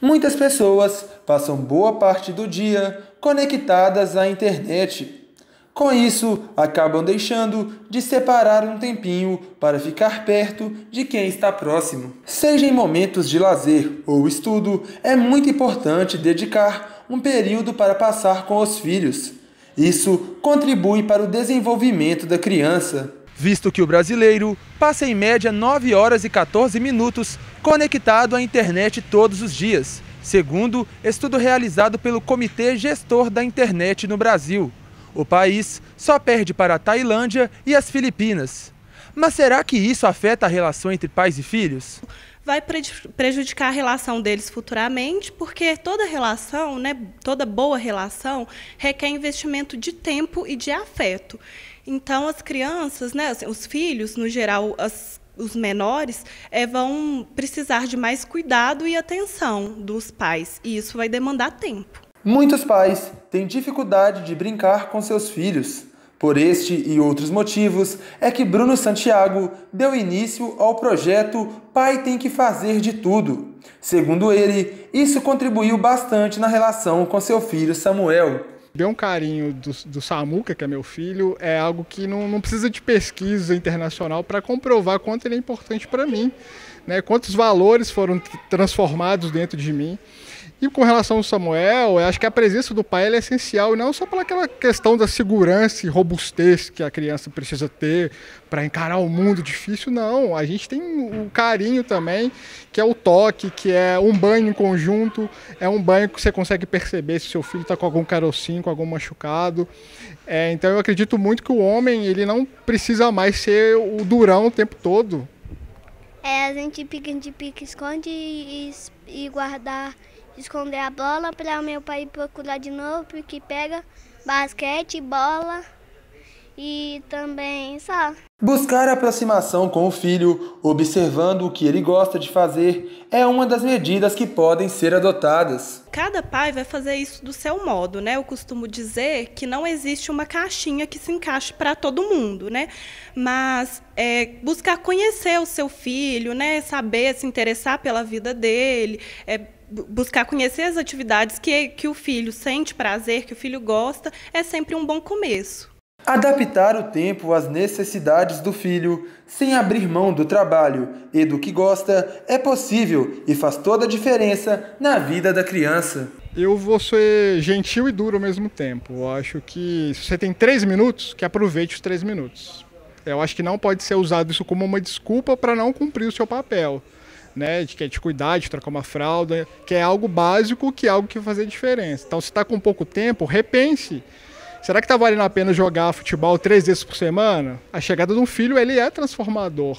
Muitas pessoas passam boa parte do dia conectadas à internet. Com isso, acabam deixando de separar um tempinho para ficar perto de quem está próximo. Seja em momentos de lazer ou estudo, é muito importante dedicar um período para passar com os filhos. Isso contribui para o desenvolvimento da criança visto que o brasileiro passa em média 9 horas e 14 minutos conectado à internet todos os dias, segundo estudo realizado pelo Comitê Gestor da Internet no Brasil. O país só perde para a Tailândia e as Filipinas. Mas será que isso afeta a relação entre pais e filhos? vai prejudicar a relação deles futuramente, porque toda relação, né, toda boa relação, requer investimento de tempo e de afeto. Então, as crianças, né, assim, os filhos, no geral, as, os menores, é, vão precisar de mais cuidado e atenção dos pais, e isso vai demandar tempo. Muitos pais têm dificuldade de brincar com seus filhos. Por este e outros motivos, é que Bruno Santiago deu início ao projeto Pai Tem que Fazer de Tudo. Segundo ele, isso contribuiu bastante na relação com seu filho Samuel. Ter um carinho do, do Samuca, que é meu filho, é algo que não, não precisa de pesquisa internacional para comprovar quanto ele é importante para mim, né? quantos valores foram transformados dentro de mim. E com relação ao Samuel, acho que a presença do pai é essencial, e não só pelaquela questão da segurança e robustez que a criança precisa ter para encarar o um mundo difícil, não. A gente tem o carinho também, que é o toque, que é um banho em conjunto, é um banho que você consegue perceber se seu filho está com algum carocinho, com algum machucado. É, então eu acredito muito que o homem ele não precisa mais ser o durão o tempo todo. É, a gente pica, a gente pica, esconde e, e guardar esconder a bola para meu pai procurar de novo, porque pega basquete, bola e também só. Buscar aproximação com o filho, observando o que ele gosta de fazer, é uma das medidas que podem ser adotadas. Cada pai vai fazer isso do seu modo, né? Eu costumo dizer que não existe uma caixinha que se encaixe para todo mundo, né? Mas é, buscar conhecer o seu filho, né? Saber se interessar pela vida dele, é, buscar conhecer as atividades que, que o filho sente prazer, que o filho gosta, é sempre um bom começo. Adaptar o tempo às necessidades do filho, sem abrir mão do trabalho e do que gosta, é possível e faz toda a diferença na vida da criança. Eu vou ser gentil e duro ao mesmo tempo. Eu acho que se você tem três minutos, que aproveite os três minutos. Eu acho que não pode ser usado isso como uma desculpa para não cumprir o seu papel, né? De que é de cuidar, de trocar uma fralda, que é algo básico, que é algo que vai fazer diferença. Então, se está com pouco tempo, repense Será que tá valendo a pena jogar futebol três vezes por semana? A chegada de um filho, ele é transformador.